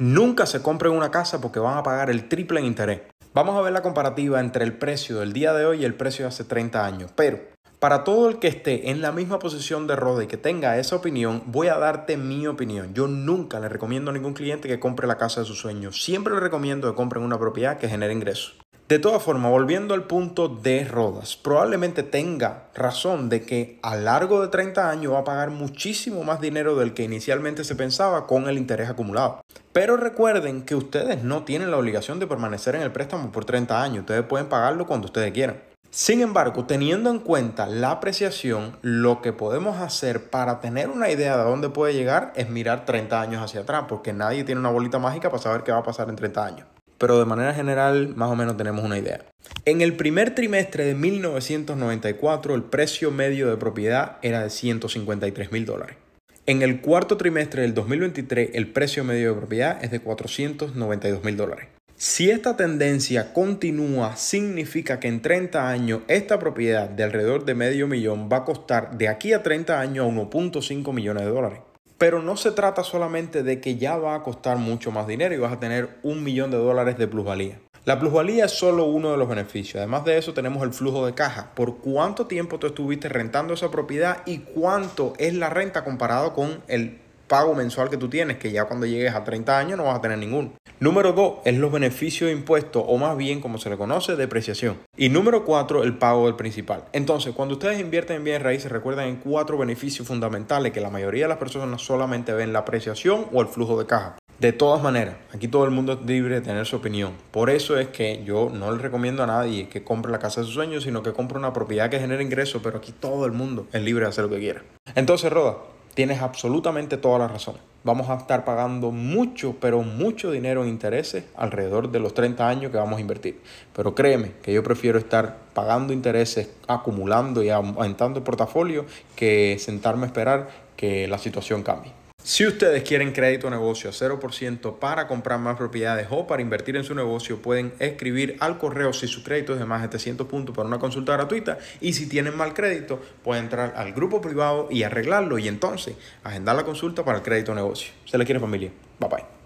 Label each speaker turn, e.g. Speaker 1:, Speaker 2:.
Speaker 1: Nunca se compren una casa porque van a pagar el triple en interés. Vamos a ver la comparativa entre el precio del día de hoy y el precio de hace 30 años. Pero para todo el que esté en la misma posición de Roda y que tenga esa opinión, voy a darte mi opinión. Yo nunca le recomiendo a ningún cliente que compre la casa de sus sueños. Siempre le recomiendo que compren una propiedad que genere ingresos. De todas formas, volviendo al punto de Rodas, probablemente tenga razón de que a largo de 30 años va a pagar muchísimo más dinero del que inicialmente se pensaba con el interés acumulado. Pero recuerden que ustedes no tienen la obligación de permanecer en el préstamo por 30 años, ustedes pueden pagarlo cuando ustedes quieran. Sin embargo, teniendo en cuenta la apreciación, lo que podemos hacer para tener una idea de dónde puede llegar es mirar 30 años hacia atrás, porque nadie tiene una bolita mágica para saber qué va a pasar en 30 años pero de manera general más o menos tenemos una idea. En el primer trimestre de 1994 el precio medio de propiedad era de 153 mil dólares. En el cuarto trimestre del 2023 el precio medio de propiedad es de 492 mil dólares. Si esta tendencia continúa, significa que en 30 años esta propiedad de alrededor de medio millón va a costar de aquí a 30 años a 1.5 millones de dólares. Pero no se trata solamente de que ya va a costar mucho más dinero y vas a tener un millón de dólares de plusvalía. La plusvalía es solo uno de los beneficios. Además de eso tenemos el flujo de caja. Por cuánto tiempo tú estuviste rentando esa propiedad y cuánto es la renta comparado con el pago mensual que tú tienes, que ya cuando llegues a 30 años no vas a tener ninguno. Número 2 es los beneficios impuestos o más bien como se le conoce, depreciación. Y número 4, el pago del principal. Entonces, cuando ustedes invierten en bienes raíces, recuerden en cuatro beneficios fundamentales que la mayoría de las personas solamente ven la apreciación o el flujo de caja. De todas maneras, aquí todo el mundo es libre de tener su opinión. Por eso es que yo no le recomiendo a nadie que compre la casa de sus sueños, sino que compre una propiedad que genere ingresos, pero aquí todo el mundo es libre de hacer lo que quiera. Entonces, Roda, Tienes absolutamente toda la razón. Vamos a estar pagando mucho, pero mucho dinero en intereses alrededor de los 30 años que vamos a invertir. Pero créeme que yo prefiero estar pagando intereses, acumulando y aumentando el portafolio que sentarme a esperar que la situación cambie. Si ustedes quieren crédito o negocio a 0% para comprar más propiedades o para invertir en su negocio, pueden escribir al correo si su crédito es de más de 700 puntos para una consulta gratuita. Y si tienen mal crédito, pueden entrar al grupo privado y arreglarlo y entonces agendar la consulta para el crédito negocio. Se les quiere familia. Bye bye.